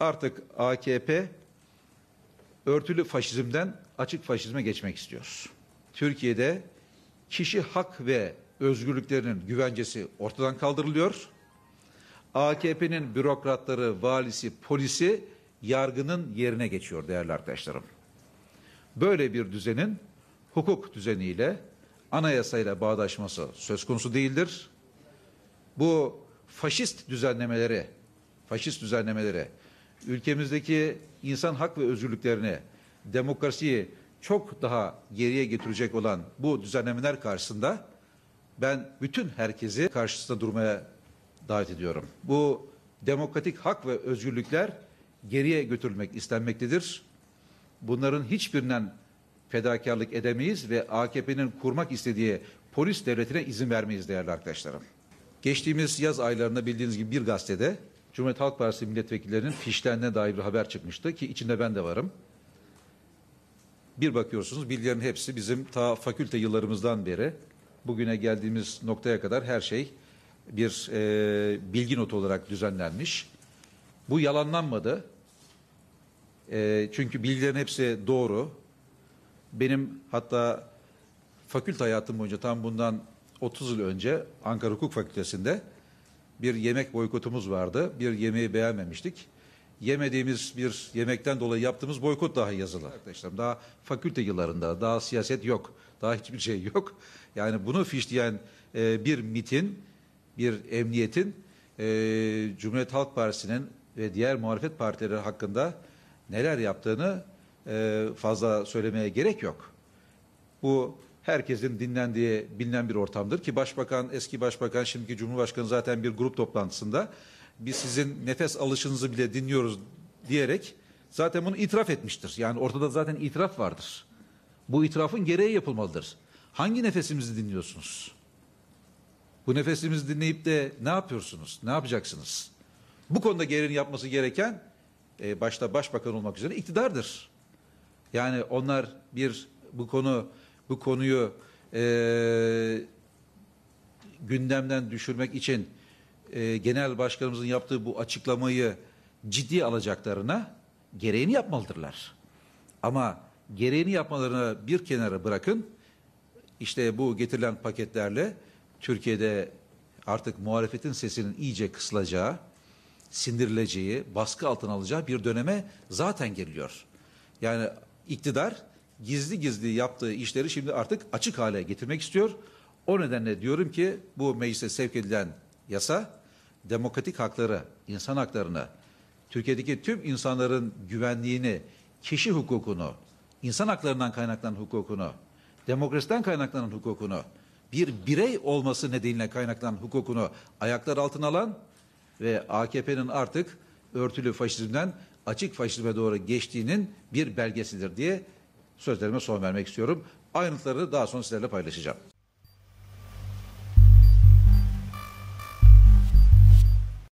artık AKP örtülü faşizmden açık faşizme geçmek istiyoruz. Türkiye'de kişi hak ve özgürlüklerinin güvencesi ortadan kaldırılıyor. AKP'nin bürokratları, valisi, polisi yargının yerine geçiyor değerli arkadaşlarım. Böyle bir düzenin hukuk düzeniyle anayasayla bağdaşması söz konusu değildir. Bu faşist düzenlemeleri, faşist düzenlemeleri ülkemizdeki insan hak ve özgürlüklerini, demokrasiyi çok daha geriye getirecek olan bu düzenlemeler karşısında ben bütün herkesi karşısında durmaya davet ediyorum. Bu demokratik hak ve özgürlükler geriye götürülmek istenmektedir. Bunların hiçbirinden fedakarlık edemeyiz ve AKP'nin kurmak istediği polis devletine izin vermeyiz değerli arkadaşlarım. Geçtiğimiz yaz aylarında bildiğiniz gibi bir gazetede Cumhuriyet Halk Partisi milletvekillerinin fişlerine dair bir haber çıkmıştı ki içinde ben de varım. Bir bakıyorsunuz bilgilerin hepsi bizim ta fakülte yıllarımızdan beri bugüne geldiğimiz noktaya kadar her şey bir e, bilgi notu olarak düzenlenmiş. Bu yalanlanmadı. E, çünkü bilgilerin hepsi doğru. Benim hatta fakülte hayatım boyunca tam bundan 30 yıl önce Ankara Hukuk Fakültesi'nde bir yemek boykotumuz vardı. Bir yemeği beğenmemiştik. Yemediğimiz bir yemekten dolayı yaptığımız boykot daha yazılı. Arkadaşlarım daha fakülte yıllarında daha siyaset yok. Daha hiçbir şey yok. Yani bunu fişleyen e, bir mitin, bir emniyetin e, Cumhuriyet Halk Partisi'nin ve diğer muhalefet partileri hakkında neler yaptığını e, fazla söylemeye gerek yok. Bu herkesin dinlendiği bilinen bir ortamdır ki başbakan, eski başbakan, şimdiki cumhurbaşkanı zaten bir grup toplantısında biz sizin nefes alışınızı bile dinliyoruz diyerek zaten bunu itiraf etmiştir. Yani ortada zaten itiraf vardır. Bu itirafın gereği yapılmalıdır. Hangi nefesimizi dinliyorsunuz? Bu nefesimizi dinleyip de ne yapıyorsunuz? Ne yapacaksınız? Bu konuda gereğini yapması gereken e, başta başbakan olmak üzere iktidardır. Yani onlar bir bu konu bu konuyu e, gündemden düşürmek için e, genel başkanımızın yaptığı bu açıklamayı ciddi alacaklarına gereğini yapmalıdırlar. Ama gereğini yapmalarını bir kenara bırakın. İşte bu getirilen paketlerle Türkiye'de artık muhalefetin sesinin iyice kısılacağı, sindirileceği, baskı altına alacağı bir döneme zaten geliyor. Yani iktidar gizli gizli yaptığı işleri şimdi artık açık hale getirmek istiyor. O nedenle diyorum ki bu meclise sevk edilen yasa demokratik hakları, insan haklarını, Türkiye'deki tüm insanların güvenliğini, kişi hukukunu, insan haklarından kaynaklanan hukukunu, demokrasiden kaynaklanan hukukunu, bir birey olması nedeniyle kaynaklanan hukukunu ayaklar altına alan ve AKP'nin artık örtülü faşizmden açık faşizme doğru geçtiğinin bir belgesidir diye sözlerime son vermek istiyorum. Ayrıntıları daha sonra sizlerle paylaşacağım.